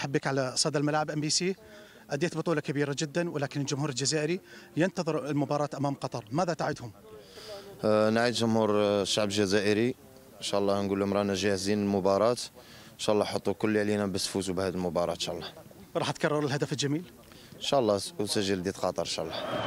حبك على صدى الملاعب ام بي سي اديت بطوله كبيره جدا ولكن الجمهور الجزائري ينتظر المباراه امام قطر ماذا تعدهم آه نعيد جمهور أه، الشعب الجزائري ان شاء الله نقول لهم رانا جاهزين للمباراه ان شاء الله حطوا كل اللي علينا بس فوزوا بهذه المباراه ان شاء الله راح تكرر الهدف الجميل ان شاء الله وسجل ديت قطر ان شاء الله